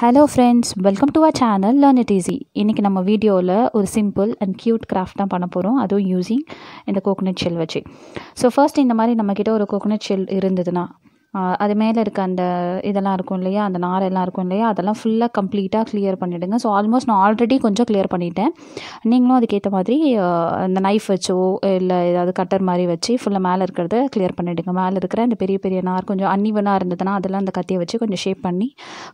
hello friends welcome to a channel learn it easy இன்றைக்கி நம்ம வீடியோவில் ஒரு சிம்பிள் அண்ட் க்யூட் கிராஃப்ட் தான் பண்ண போகிறோம் அதுவும் யூஸிங் இந்த கோகோனட் ஷெல் வச்சு ஸோ ஃபர்ஸ்ட் இந்த மாதிரி நம்மக்கிட்ட ஒரு கோகோனட் ஷெல் இருந்ததுன்னா அது மேலே இருக்க அந்த இதெல்லாம் இருக்கும் இல்லையா அந்த நாரெல்லாம் இருக்கும் இல்லையா அதெல்லாம் ஃபுல்லாக கம்ப்ளீட்டாக கிளியர் பண்ணிவிடுங்க ஸோ ஆல்மோஸ்ட் நான் ஆல்ரெடி கொஞ்சம் கிளியர் பண்ணிவிட்டேன் நீங்களும் அதுக்கேற்ற மாதிரி அந்த நைஃப் வச்சோ இல்லை ஏதாவது கட்டர் மாதிரி வச்சு ஃபுல்லாக மேலே இருக்கிறத கிளியர் பண்ணிவிடுங்க மேலே இருக்கிற அந்த பெரிய பெரிய நார் கொஞ்சம் அன்னிவனாக இருந்ததுன்னா அதெல்லாம் அந்த கத்தியை வச்சு கொஞ்சம் ஷேப் பண்ணி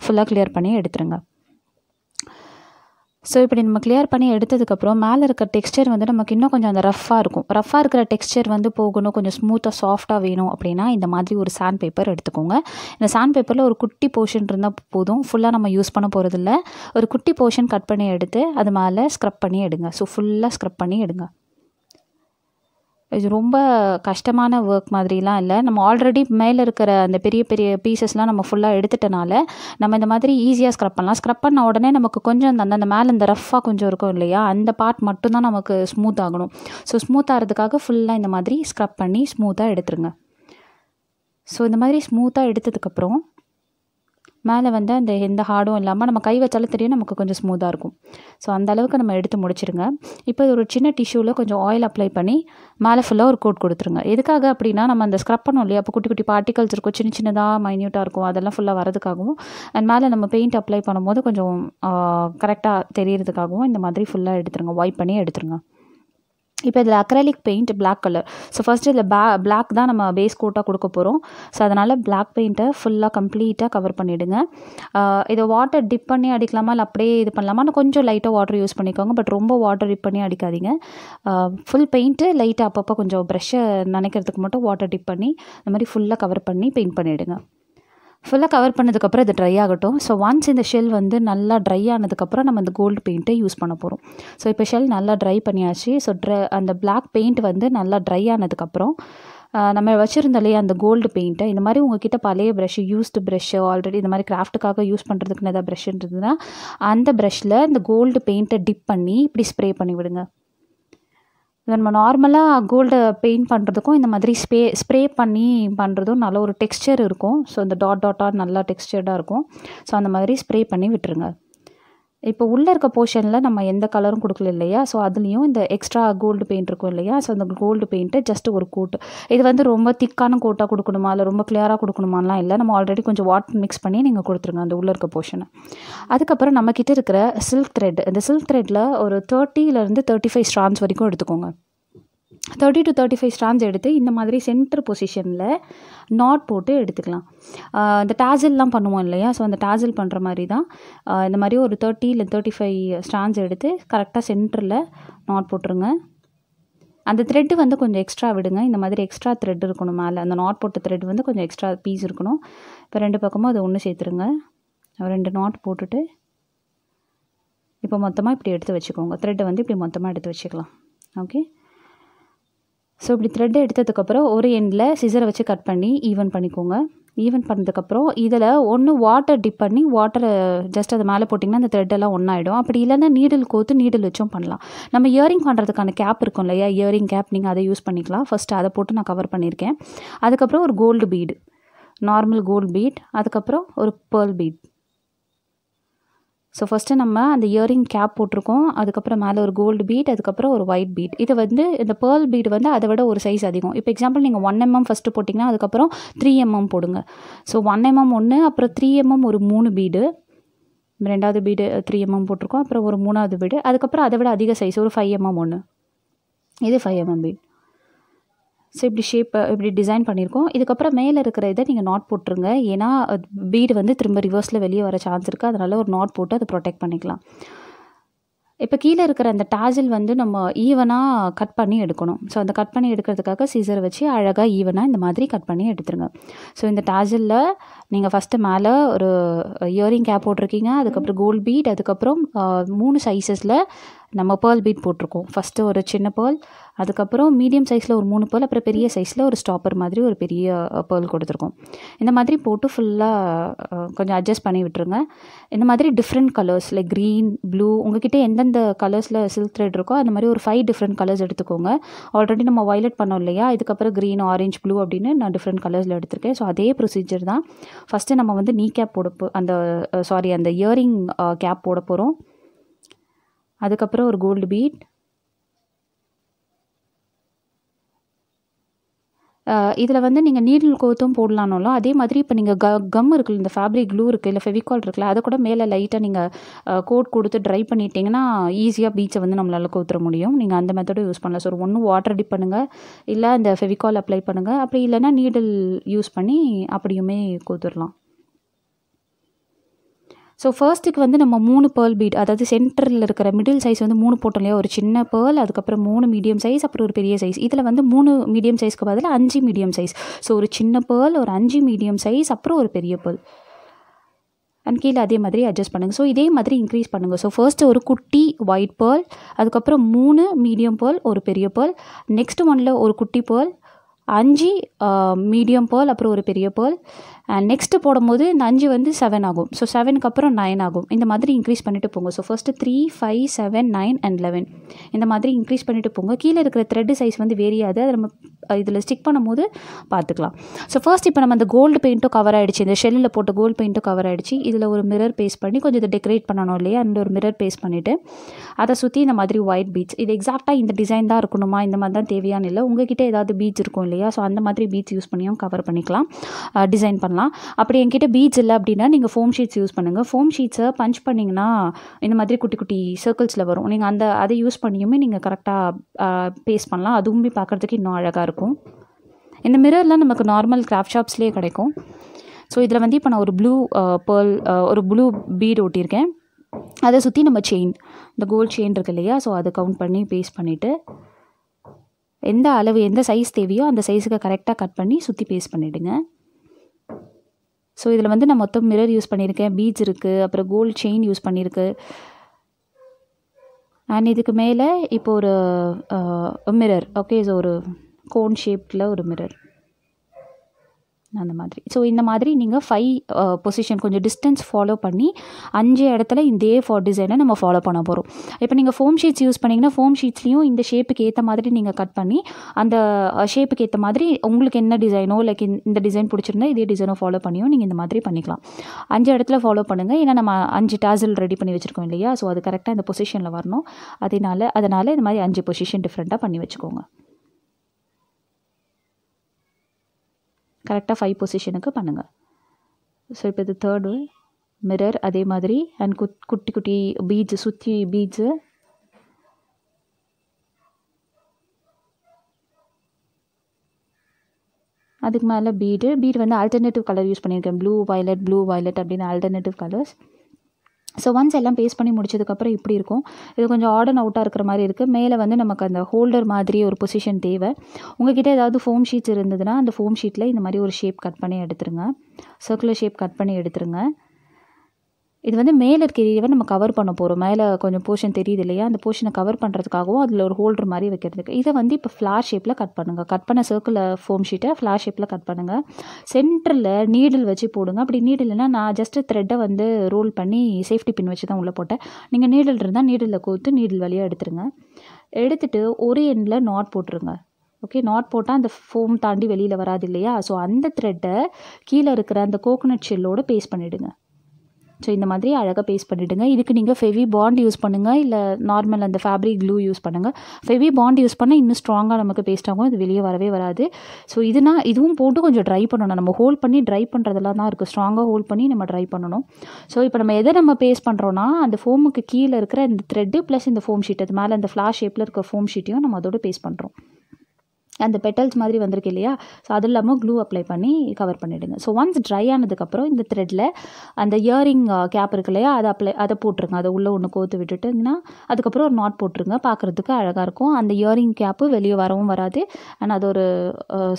ஃபுல்லாக கிளியர் பண்ணி எடுத்துருங்க ஸோ இப்படி நம்ம கிளியர் பண்ணி எடுத்ததுக்கப்புறம் மேலே இருக்கிற டெக்ஸ்டர் வந்து நமக்கு இன்னும் கொஞ்சம் அந்த ரஃப்பாக இருக்கும் ரஃப்பாக இருக்கிற டெக்ஸ்டர் வந்து போகணும் கொஞ்சம் ஸ்மூத்தாக சாஃப்டாக வேணும் அப்படின்னா இந்த மாதிரி ஒரு சாண்ட் பேப்பர் எடுத்துக்கோங்க இந்த சாண்ட் பேப்பரில் ஒரு குட்டி போர்ஷன் இருந்தால் போதும் ஃபுல்லாக நம்ம யூஸ் பண்ண போகிறதில்ல ஒரு குட்டி போர்ஷன் கட் பண்ணி எடுத்து அது மேலே ஸ்க்ரப் பண்ணி எடுங்க ஸோ ஃபுல்லாக ஸ்க்ரப் பண்ணி எடுங்க இது ரொம்ப கஷ்டமான ஒர்க் மாதிரிலாம் இல்லை நம்ம ஆல்ரெடி மேலே இருக்கிற அந்த பெரிய பெரிய பீசஸ்லாம் நம்ம ஃபுல்லாக எடுத்துட்டனால நம்ம இந்த மாதிரி ஈஸியாக ஸ்க்ரப் பண்ணலாம் ஸ்க்ரப் பண்ண உடனே நமக்கு கொஞ்சம் அந்த அந்த மேலே இந்த ரஃப்பாக கொஞ்சம் இருக்கும் இல்லையா அந்த பார்ட் மட்டும்தான் நமக்கு ஸ்மூத் ஆகணும் ஸோ ஸ்மூத் ஆகிறதுக்காக ஃபுல்லாக இந்த மாதிரி ஸ்க்ரப் பண்ணி ஸ்மூத்தாக எடுத்துருங்க ஸோ இந்த மாதிரி ஸ்மூத்தாக எடுத்ததுக்கப்புறம் மேலே வந்து அந்த எந்த ஹார்டும் இல்லாமல் நம்ம கை வச்சாலும் தெரியும் நமக்கு கொஞ்சம் ஸ்மூத்தாக இருக்கும் ஸோ அந்த அளவுக்கு நம்ம எடுத்து முடிச்சிருங்க இப்போ ஒரு சின்ன டிஷ்யூவில் கொஞ்சம் ஆயில் அப்ளை பண்ணி மேலே ஃபுல்லாக ஒரு கோட் கொடுத்துருங்க எதுக்காக அப்படின்னா நம்ம அந்த ஸ்க்ரப் பண்ணோம் இல்லையா அப்போ குட்டி குட்டி பார்ட்டிகல்ஸ் இருக்கும் சின்ன சின்னதாக மைன்யூட்டாக இருக்கும் அதெல்லாம் ஃபுல்லாக வரதுக்காகவும் அண்ட் மேலே நம்ம பெயிண்ட் அப்ளை பண்ணும்போது கொஞ்சம் கரெக்டாக தெரியறதுக்காகவும் இந்த மாதிரி ஃபுல்லாக எடுத்துருங்க ஒய்ப் பண்ணி எடுத்துருங்க இப்போ இதில் acrylic paint black colour so first இதில் பே பிளாக் தான் நம்ம பேஸ் கோட்டாக கொடுக்க போகிறோம் ஸோ அதனால் பிளாக் பெயிண்ட்டை ஃபுல்லாக கம்ப்ளீட்டாக கவர் பண்ணிவிடுங்க இதை வாட்டர் டிப் பண்ணி அடிக்கலாமா இல்லை அப்படியே இது பண்ணலாமா நான் கொஞ்சம் லைட்டாக வாட்டர் யூஸ் பண்ணிக்கோங்க பட் ரொம்ப வாட்டர் டிப் பண்ணி அடிக்காதீங்க ஃபுல் பெயிண்ட்டு லைட்டாக அப்பப்போ கொஞ்சம் ப்ரெஷ்ஷை நினைக்கிறதுக்கு மட்டும் வாட்டர் டிப் பண்ணி இந்த மாதிரி ஃபுல்லாக கவர் பண்ணி பெயிண்ட் பண்ணிவிடுங்க ஃபுல்லாக கவர் பண்ணதுக்கப்புறம் இது ட்ரை ஆகட்டும் ஸோ ஒன்ஸ் இந்த ஷெல் வந்து நல்லா ட்ரை ஆனதுக்கப்புறம் நம்ம இந்த கோல்டு பெயிண்ட்டை யூஸ் பண்ண போகிறோம் ஸோ இப்போ ஷெல் நல்லா ட்ரை பண்ணியாச்சு ஸோ ட்ர அந்த பிளாக் பெயிண்ட் வந்து நல்லா ட்ரை ஆனதுக்கப்புறம் நம்ம வச்சுருந்தாலே அந்த கோல்டு பெயிண்ட்டை இந்த மாதிரி உங்ககிட்ட பழைய ப்ரஷ்ஷு யூஸ்டு ப்ரஷ்ஷு ஆல்ரெடி இந்த மாதிரி கிராஃப்ட்டுக்காக யூஸ் பண்ணுறதுக்குன்னு எதாவது ப்ரஷ்ஷுன்றதுன்னா அந்த ப்ரஷ்ஷில் இந்த கோல்டு பெயிண்ட்டை டிப் பண்ணி இப்படி ஸ்ப்ரே பண்ணி விடுங்க நம்ம நார்மலாக கோல்டை பெயிண்ட் பண்ணுறதுக்கும் இந்த மாதிரி ஸ்பே ஸ்ப்ரே பண்ணி பண்ணுறதும் நல்ல ஒரு டெக்ஸ்சர் இருக்கும் ஸோ இந்த டாட் டாட்டாக நல்லா டெக்ஸ்சர்டாக இருக்கும் ஸோ அந்த மாதிரி ஸ்ப்ரே பண்ணி விட்டுருங்க இப்போ உள்ளே இருக்க போர்ஷனில் நம்ம எந்த கலரும் கொடுக்கல இல்லையா ஸோ அதுலேயும் இந்த எக்ஸ்ட்ரா கோல்டு பெயிண்ட் இருக்கும் இல்லையா ஸோ அந்த கோல்டு பெயிண்ட்டு ஜஸ்ட் ஒரு கோட்டு இது வந்து ரொம்ப திக்கான கோட்டாக கொடுக்கணுமா இல்லை ரொம்ப கிளியராக கொடுக்கணுமாலாம் இல்லை நம்ம ஆல்ரெடி கொஞ்சம் வாட்டர் மிக்ஸ் பண்ணி நீங்கள் கொடுத்துருங்க அந்த உள்ளே இருக்க போர்ஷனை அதுக்கப்புறம் நம்மக்கிட்ட இருக்கிற சில்க் த்ரெட் இந்த சில்க் த்ரெட்டில் ஒரு தேர்ட்டியிலேருந்து தேர்ட்டி ஃபைவ் ஸ்ட்ரான்ஸ் வரைக்கும் எடுத்துக்கோங்க thirty to thirty five strands எடுத்து இந்த மாதிரி சென்டர் பொசிஷனில் நாட் போட்டு எடுத்துக்கலாம் இந்த டேசல்லாம் பண்ணுவோம் இல்லையா ஸோ அந்த டேசல் பண்ணுற மாதிரி தான் இந்த மாதிரி ஒரு தேர்ட்டி இல்லை தேர்ட்டி ஃபைவ் ஸ்டாண்ட்ஸ் எடுத்து கரெக்டாக சென்டரில் நாட் போட்டுருங்க அந்த த்ரெட்டு வந்து கொஞ்சம் எக்ஸ்ட்ரா விடுங்க இந்த மாதிரி எக்ஸ்ட்ரா த்ரெட் இருக்கணும் மேலே அந்த நாட் போட்ட த்ரெட் வந்து கொஞ்சம் எக்ஸ்ட்ரா பீஸ் இருக்கணும் இப்போ ரெண்டு பக்கமும் அதை ஒன்று சேர்த்துருங்க ரெண்டு நாட் போட்டுட்டு இப்போ மொத்தமாக இப்படி எடுத்து வச்சுக்கோங்க த்ரெட்டை வந்து இப்படி மொத்தமாக எடுத்து வச்சுக்கலாம் ஓகே ஸோ இப்படி த்ரெட் எடுத்ததுக்கப்புறம் ஒரு எண்டில் சிசரை வச்சு கட் பண்ணி ஈவன் பண்ணிக்கோங்க ஈவன் பண்ணதுக்கப்புறம் இதில் ஒன்று வாட்டர் டிப் பண்ணி வாட்டரை ஜஸ்ட் அது மேலே போட்டிங்கன்னா அந்த த்ரெட்டெல்லாம் ஒன்றாயிடும் அப்படி இல்லைன்னா நீடில் கோத்து நீடில் வச்சும் பண்ணலாம் நம்ம இயரிங் பண்ணுறதுக்கான கேப் இருக்கும் இல்லையா இயரிங் கேப் நீங்கள் அதை யூஸ் பண்ணிக்கலாம் ஃபஸ்ட்டு அதை போட்டு நான் கவர் பண்ணியிருக்கேன் அதுக்கப்புறம் ஒரு gold bead normal gold bead அதுக்கப்புறம் ஒரு பேர்ல் பீட் ஸோ ஃபஸ்ட்டு நம்ம அந்த இயரிங் கேப் போட்டிருக்கோம் அதுக்கப்புறம் மேலே ஒரு கோல்டு பீட் அதுக்கப்புறம் ஒரு ஒயிட் பீட் இது வந்து இந்த பேர்ல் பீட் வந்து அதை விட ஒரு சைஸ் அதிகம் இப்போ எக்ஸாம்பிள் நீங்கள் ஒன் எம்எம் mm ஃபஸ்ட்டு போட்டிங்கன்னா அதுக்கப்புறம் த்ரீ எம்எம் mm போடுங்க ஸோ ஒன் எம்எம் ஒன்று அப்புறம் த்ரீ எம்எம் mm ஒரு மூணு பீடு ரெண்டாவது பீடு த்ரீ எம்எம் போட்டிருக்கோம் அப்புறம் ஒரு மூணாவது பீடு அதுக்கப்புறம் அதை விட அதிக சைஸ் ஒரு ஃபைவ் எம்எம் ஒன்று இது ஃபைவ் எம்எம் பீட் ஸோ இப்படி ஷேப் இப்படி டிசைன் பண்ணியிருக்கோம் இதுக்கப்புறம் மேலே இருக்கிற இதை நீங்கள் நாட் போட்டுருங்க ஏன்னா பீடு வந்து திரும்ப ரிவர்ஸில் வெளியே வர சான்ஸ் இருக்குது அதனால் ஒரு நாட் போட்டு அதை ப்ரொடெக்ட் பண்ணிக்கலாம் இப்போ கீழே இருக்கிற அந்த டாஜில் வந்து நம்ம ஈவனாக கட் பண்ணி எடுக்கணும் ஸோ அந்த கட் பண்ணி எடுக்கிறதுக்காக சீசர் வச்சு அழகாக ஈவனாக இந்த மாதிரி கட் பண்ணி எடுத்துருங்க ஸோ இந்த டாஜிலில் நீங்கள் ஃபஸ்ட்டு மேலே ஒரு இயரிங் கேப் போட்டிருக்கீங்க அதுக்கப்புறம் கோல்ட் பீட் அதுக்கப்புறம் மூணு சைஸஸில் நம்ம பேர்ல் பீட் போட்டிருக்கோம் ஃபஸ்ட்டு ஒரு சின்ன பேர்ல் அதுக்கப்புறம் மீடியம் சைஸில் ஒரு மூணு பேர் அப்புறம் பெரிய சைஸில் ஒரு ஸ்டாப்பர் மாதிரி ஒரு பெரிய பேர்ல் கொடுத்துருக்கோம் இந்த மாதிரி போட்டு ஃபுல்லாக கொஞ்சம் அட்ஜஸ்ட் பண்ணி விட்டுருங்க இந்த மாதிரி different colours like green blue உங்ககிட்ட எந்தெந்த கலர்ஸில் சில்க் த்ரெட் இருக்கோ அந்த மாதிரி ஒரு ஃபைவ் டிஃப்ரெண்ட் கலர்ஸ் எடுத்துக்கோங்க ஆல்ரெடி நம்ம வயலட் பண்ணோம் இல்லையா இதுக்கப்புறம் க்ரீன் ஆரஞ்ச் ப்ளூ அப்படின்னு நான் டிஃப்ரெண்ட் கலர்ஸில் எடுத்திருக்கேன் ஸோ அதே ப்ரொசீஜர் தான் ஃபஸ்ட்டு நம்ம வந்து நீ கேப் போட அந்த சாரி அந்த இயரிங் கேப் போட போகிறோம் அதுக்கப்புறம் ஒரு கோல்டு பீட் இதில் வந்து நீங்கள் நீடில் கோத்தும் போடலான்னாலும் அதே மாதிரி இப்போ நீங்கள் க கம் இருக்குல்ல இந்த ஃபேப்ரிக் க்ளூ இருக்குது இல்லை ஃபெவிகால் இருக்குல்ல அதை கூட மேலே லைட்டாக நீங்கள் கோட் கொடுத்து ட்ரை பண்ணிட்டீங்கன்னா ஈஸியாக பீச்சை வந்து நம்மளால் கோத்துற முடியும் நீங்கள் அந்த மெத்தடும் யூஸ் பண்ணலாம் ஸோ ஒன்று வாட்டர் டிப் பண்ணுங்கள் இல்லை அந்த ஃபெவிகால் அப்ளை பண்ணுங்கள் அப்படி இல்லைன்னா நீடில் யூஸ் பண்ணி அப்படியுமே கோத்துடலாம் ஸோ ஃபர்ஸ்ட்டுக்கு வந்து நம்ம மூணு பேர்ல் பீட் அதாவது சென்டரில் இருக்கிற மிடில் சைஸ் வந்து மூணு போட்டோம் இல்லையா ஒரு சின்ன பேர்ல் அதுக்கப்புறம் மூணு மீடியம் சைஸ் அப்புறம் ஒரு பெரிய சைஸ் இதில் வந்து மூணு மீடியம் சைஸ்க்கு பதில் அஞ்சு மீடியம் சைஸ் ஸோ ஒரு சின்ன பேர்ல் ஒரு அஞ்சு மீடியம் சைஸ் அப்புறம் ஒரு பெரிய பேர்ல் அண்ட் கீழே அதே மாதிரி அட்ஜஸ்ட் பண்ணுங்கள் ஸோ இதே மாதிரி இன்க்ரீஸ் பண்ணுங்கள் ஸோ ஃபர்ஸ்ட்டு ஒரு குட்டி ஒயிட் பேர்ல் அதுக்கப்புறம் மூணு மீடியம் பேர்ல் ஒரு பெரிய பேர்ல் நெக்ஸ்ட் ஒனில் ஒரு குட்டி பேர்ல் அஞ்சு மீடியம் பேர்ல் அப்புறம் ஒரு பெரிய பேர்ல் அண்ட் நெக்ஸ்ட்டு போடும்போது இந்த அஞ்சு வந்து செவன் ஆகும் ஸோ செவனுக்கு அப்புறம் நைன் ஆகும் இந்த மாதிரி இன்க்ரீஸ் பண்ணிட்டு போங்க so first three five seven nine and eleven இந்த மாதிரி இன்க்ரீஸ் பண்ணிட்டு போங்க கீழே இருக்கிற த்ரெட்டு சைஸ் வந்து வேரியாது அதை நம்ம இதில் ஸ்டிக் பண்ணும்போது பார்த்துக்கலாம் ஸோ ஃபர்ஸ்ட் இப்போ நம்ம அந்த கோல்டு பெயிண்ட்டும் கவர் ஆகிடுச்சு இந்த ஷெல்லில் போட்டு கோல்டு பெயிண்ட்டும் கவர் ஆகிடுச்சு இதில் ஒரு மிரர் பேஸ்ட் பண்ணி கொஞ்சம் இதை டெக்கரேட் பண்ணணும் இல்லையா அந்த ஒரு மிரர் பேஸ்ட் பண்ணிவிட்டு அதை சுற்றி இந்த மாதிரி ஒயிட் பீச் இது எக்ஸாக்டாக இந்த டிசைன் தான் இருக்கணுமா இந்த மாதிரி தான் தேவையான இல்லை உங்ககிட்ட ஏதாவது பீச் இருக்கும் இல்லையா ஸோ அந்த மாதிரி பீட்ஸ் யூஸ் பண்ணியும் கவர் பண்ணிக்கலாம் டிசைன் பண்ணலாம் அப்படி என்கிட்ட பீட்ஸ் இல்லை அப்படின்னா நீங்கள் ஃபோம் ஷீட்ஸ் யூஸ் பண்ணுங்கள் ஃபோம் ஷீட்ஸை பஞ்ச் பண்ணிங்கன்னா இந்த மாதிரி குட்டி குட்டி சர்க்கிள்ஸில் வரும் நீங்கள் அந்த அதை யூஸ் பண்ணியுமே நீங்கள் கரெக்டாக பேஸ் பண்ணலாம் அதுவுமே பார்க்குறதுக்கு இன்னும் அழகாக இருக்கும் இந்த மிரர்லாம் நமக்கு நார்மல் கிராஃப்ட் ஷாப்ஸ்லேயே கிடைக்கும் ஸோ இதில் வந்து இப்போ நான் ஒரு ப்ளூ பேர்ல் ஒரு ப்ளூ பீட் ஒட்டியிருக்கேன் அதை சுற்றி நம்ம செயின் இந்த கோல்டு செயின் இருக்கு இல்லையா ஸோ அதை கவுண்ட் பண்ணி பேஸ் பண்ணிவிட்டு எந்த அளவு எந்த சைஸ் தேவையோ அந்த சைஸுக்கு கரெக்டாக கட் பண்ணி சுற்றி பேஸ்ட் பண்ணிவிடுங்க ஸோ இதில் வந்து நான் மொத்தம் மிரர் யூஸ் பண்ணியிருக்கேன் பீச் இருக்குது அப்புறம் கோல்டு செயின் யூஸ் பண்ணியிருக்கு அண்ட் இதுக்கு மேலே இப்போ ஒரு மிரர் ஓகே ஸோ ஒரு கோன் ஷேப்பில் ஒரு மிரர் அந்த மாதிரி ஸோ இந்த மாதிரி நீங்கள் ஃபைவ் பொசிஷன் கொஞ்சம் டிஸ்டன்ஸ் ஃபாலோ பண்ணி அஞ்சு இடத்துல இதே ஃபார் டிசைனை நம்ம ஃபாலோ பண்ண போகிறோம் இப்போ நீங்கள் ஃபோம் ஷீட்ஸ் யூஸ் பண்ணிங்கன்னா ஃபோம் ஷீட்ஸ்லேயும் இந்த ஷேப்புக்கு ஏற்ற மாதிரி நீங்கள் கட் பண்ணி அந்த ஷேப்புக்கு uh, ஏற்ற மாதிரி உங்களுக்கு என்ன டிசைனோ லைக் இந்த டிசைன் பிடிச்சிருந்தா இதே டிசைனோ ஃபாலோ பண்ணியும் நீங்கள் இந்த மாதிரி பண்ணிக்கலாம் அஞ்சு இடத்துல ஃபாலோ பண்ணுங்கள் ஏன்னா நம்ம அஞ்சு டாசல் ரெடி பண்ணி வச்சுருக்கோம் இல்லையா ஸோ அது கரெக்டாக இந்த பொசிஷனில் வரணும் அதனால் அதனால் இந்த மாதிரி அஞ்சு பொசிஷன் டிஃப்ரெண்ட்டாக பண்ணி வச்சுக்கோங்க கரெக்டாக ஃபைவ் பொசிஷனுக்கு பண்ணுங்கள் ஸோ இப்போ இது தேர்டு மிரர் அதே மாதிரி அண்ட் குத் குட்டி குட்டி பீச்சு சுற்றி பீச்சு அதுக்கு மேலே பீடு பீடு வந்து ஆல்டர்னேட்டிவ் கலர் யூஸ் பண்ணியிருக்கேன் ப்ளூ வயலட் ப்ளூ வயலட் அப்படின்னு ஆல்டர்னேட்டிவ் கலர்ஸ் ஸோ ஒன்ஸ் எல்லாம் பேஸ்ட் பண்ணி முடிச்சதுக்கப்புறம் இப்படி இருக்கும் இது கொஞ்சம் ஆட் அண்ட் அவுட்டாக இருக்கிற மாதிரி இருக்குது மேலே வந்து நமக்கு அந்த ஹோல்டர் மாதிரி ஒரு பொசிஷன் தேவை உங்ககிட்ட ஏதாவது ஃபோம் ஷீட்ஸ் இருந்ததுன்னா அந்த ஃபோம் ஷீட்டில் இந்த மாதிரி ஒரு ஷேப் கட் பண்ணி எடுத்துருங்க சர்க்குலர் ஷேப் கட் பண்ணி எடுத்துருங்க இது வந்து மேலே இருக்க ஏரியாவை நம்ம கவர் பண்ண போகிறோம் மேலே கொஞ்சம் போர்ஷன் தெரியுது இல்லையா அந்த போர்ஷனை கவர் பண்ணுறதுக்காகவும் அதில் ஒரு ஹோல்டர் மாதிரி வைக்கிறதுக்கு இதை வந்து இப்போ ஃப்ளார் ஷேப்பில் கட் பண்ணுங்கள் கட் பண்ண சர்க்கிள் ஃபோம் ஷீட்டை ஃப்ளார் ஷேப்பில் கட் பண்ணுங்கள் சென்டரில் நீடில் வச்சு போடுங்க அப்படி நீடில்னா நான் ஜஸ்ட்டு த்ரெட்டை வந்து ரோல் பண்ணி சேஃப்டி பின் வச்சு தான் உள்ளே போட்டேன் நீங்கள் நீடில் இருந்தால் நீடலில் கோத்து நீடில் வழியாக எடுத்துருங்க எடுத்துகிட்டு ஒரு எண்டில் நாட் போட்டுருங்க ஓகே நாட் போட்டால் அந்த ஃபோம் தாண்டி வெளியில் வராது இல்லையா ஸோ அந்த த்ரெட்டை கீழே இருக்கிற அந்த கோகோனட் ஷெல்லோடு பேஸ்ட் பண்ணிவிடுங்க ஸோ இந்த மாதிரி அழகாக பேஸ்ட் பண்ணிவிடுங்க இதுக்கு நீங்கள் ஃபெவி பாண்ட் யூஸ் பண்ணுங்கள் இல்லை நார்மல் அந்த ஃபேப்ரிக் க்ளூ யூஸ் பண்ணுங்கள் ஃபெவி பாண்ட் யூஸ் பண்ணால் இன்னும் ஸ்ட்ராங்காக நமக்கு பேஸ்ட் ஆகும் இது வெளியே வரவே வராது ஸோ இதுனா இதுவும் போட்டு கொஞ்சம் ட்ரை பண்ணணும் நம்ம ஹோல்ட் பண்ணி ட்ரை பண்ணுறதுலாம் தான் இருக்குது ஸ்ட்ராங்காக ஹோல்ட் பண்ணி நம்ம ட்ரை பண்ணணும் ஸோ இப்போ நம்ம எதை நம்ம பேஸ்ட் பண்ணுறோன்னா அந்த ஃபோமுக்கு கீழே இருக்கிற இந்த த்ரெட்டு ப்ளஸ் இந்த ஃபோம் ஷீட் அது மேலே அந்த ஃப்ளாஷ் ஷேப்பில் இருக்கிற ஃபோம் ஷீட்டையும் நம்ம அதோட பேஸ்ட் பண்ணுறோம் அந்த பெட்டல்ஸ் மாதிரி வந்திருக்கு இல்லையா ஸோ அது இல்லாமல் க்ளூ அப்ளை பண்ணி கவர் பண்ணிவிடுங்க ஸோ ஒன்ஸ் ட்ரை ஆனதுக்கப்புறம் இந்த த்ரெட்டில் அந்த இயரிங் கேப் இருக்கு இல்லையா அதை அப்ளை அதை போட்டுருங்க அதை உள்ளே ஒன்று கோத்து விட்டுட்டுங்கன்னா அதுக்கப்புறம் ஒரு நாட் போட்டுருங்க பார்க்குறதுக்கு அழகாக இருக்கும் அந்த இயரிங் கேப்பு வெளியே வரவும் வராது அண்ட் அது ஒரு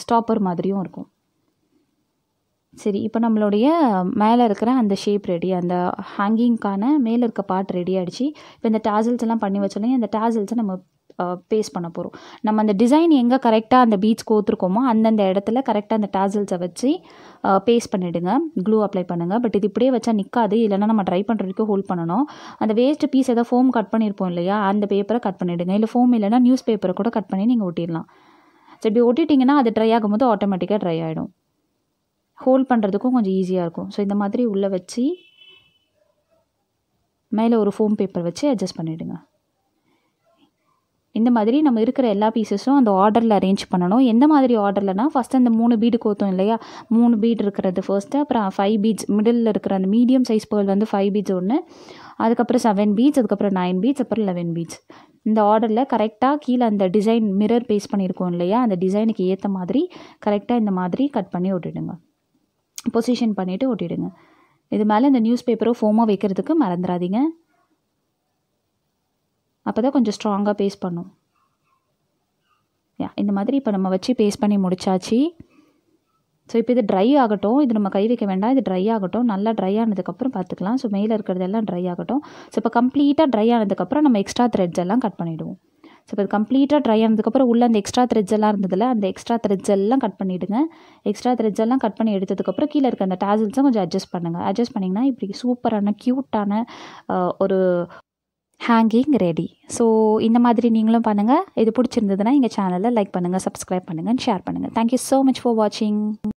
ஸ்டாப்பர் மாதிரியும் இருக்கும் சரி இப்போ நம்மளுடைய மேலே இருக்கிற அந்த ஷேப் ரெடி அந்த ஹேங்கிங்க்கான மேலே இருக்க பார்ட் ரெடி ஆகிடுச்சு இப்போ இந்த டேசல்ஸ் எல்லாம் பண்ணி வச்சோன்னே அந்த டேசல்ஸை நம்ம பேஸ் பண்ண போகிறோம் நம்ம அந்த டிசைன் எங்கே கரெக்டாக அந்த பீச் கோத்துருக்கோமோ அந்தந்த இடத்துல கரெக்டாக அந்த டாசல்ஸை வச்சு பேஸ்ட் பண்ணிவிடுங்க க்ளூ அப்ளை பண்ணுங்கள் பட் இது இப்படியே வச்சா நிற்காது இல்லைனா நம்ம ட்ரை பண்ணுறதுக்கு ஹோல்ட் பண்ணணும் அந்த வேஸ்ட் பீஸ் எதாவது ஃபோம் கட் பண்ணியிருப்போம் இல்லையா அந்த பேப்பரை கட் பண்ணிவிடுங்க இல்லை ஃபோம் இல்லைனா நியூஸ் பேப்பரை கூட கட் பண்ணி நீங்கள் ஒட்டிடலாம் ஸோ இப்படி ஒட்டிட்டிங்கன்னா அது ட்ரை ஆகும்போது ஆட்டோமேட்டிக்காக ட்ரை ஆகிடும் ஹோல்ட் பண்ணுறதுக்கும் கொஞ்சம் ஈஸியாக இருக்கும் ஸோ இந்த மாதிரி உள்ளே வச்சு மேலே ஒரு ஃபோம் பேப்பர் வச்சு அட்ஜஸ்ட் பண்ணிவிடுங்க இந்த மாதிரி நம்ம இருக்கிற எல்லா பீசஸும் அந்த ஆர்டரில் அரேஞ்ச் பண்ணணும் எந்த மாதிரி ஆர்டர்லனா ஃபஸ்ட்டு அந்த மூணு பீடு கோத்தோம் இல்லையா மூணு பீடு இருக்கிறது ஃபர்ஸ்ட்டு அப்புறம் ஃபைவ் பீட்ஸ் மிடில் இருக்கிற அந்த மீடியம் சைஸ் பேர்ல் வந்து ஃபைவ் பீட்ஸ் ஒன்று அதுக்கப்புறம் செவன் பீட்ஸ் அதுக்கப்புறம் நைன் பீட்ஸ் அப்புறம் லெவன் பீட்ஸ் இந்த ஆர்டரில் கரெக்டாக கீழே அந்த டிசைன் மிரர் பேஸ் பண்ணியிருக்கோம் இல்லையா அந்த டிசைனுக்கு ஏற்ற மாதிரி கரெக்டாக இந்த மாதிரி கட் பண்ணி ஓட்டிடுங்க பொசிஷன் பண்ணிவிட்டு ஓட்டிடுங்க இது மேலே இந்த நியூஸ் பேப்பரோ ஃபோமோ வைக்கிறதுக்கு மறந்துடாதீங்க அப்போ தான் கொஞ்சம் ஸ்ட்ராங்காக பேஸ்ட் பண்ணும் யா இந்த மாதிரி இப்போ நம்ம வச்சு பேஸ்ட் பண்ணி முடிச்சாச்சு ஸோ இப்போ இது ட்ரை ஆகட்டும் இது நம்ம கை வைக்க வேண்டாம் இது ட்ரை ஆகட்டும் நல்லா ட்ரை ஆனதுக்கப்புறம் பார்த்துக்கலாம் ஸோ மேலே இருக்கிறதெல்லாம் ட்ரை ஆகட்டும் ஸோ இப்போ கம்ப்ளீட்டாக ட்ரை ஆனதுக்கப்புறம் நம்ம எக்ஸ்ட்ரா த்ரெட்ஸ் எல்லாம் கட் பண்ணிவிடுவோம் ஸோ இப்போ கம்ப்ளீட்டாக ட்ரை ஆனதுக்கப்புறம் உள்ளே அந்த எக்ஸ்ட்ரா த்ரெட்ஸ் எல்லாம் இருந்ததில் அந்த எக்ஸ்ட்ரா த்ரெட்ஸ் எல்லாம் கட் பண்ணிவிடுங்க எக்ஸ்ட்ரா த்ரெட்ஸ் எல்லாம் கட் பண்ணி எடுத்ததுக்கப்புறம் கீழே இருக்க அந்த டேசல்ஸை கொஞ்சம் அட்ஜஸ்ட் பண்ணுங்கள் அட்ஜஸ்ட் பண்ணிங்கன்னா இப்படி சூப்பரான க்யூட்டான ஒரு ஹேங்கிங் ரெடி ஸோ இந்த மாதிரி நீங்களும் பண்ணுங்கள் இது பிடிச்சிருந்ததுன்னா எங்கள் சேனலில் லைக் பண்ணுங்கள் சப்ஸ்கிரைப் பண்ணுங்கள் ஷேர் பண்ணுங்கள் தேங்க்யூ ஸோ மச் ஃபார் வாட்சிங்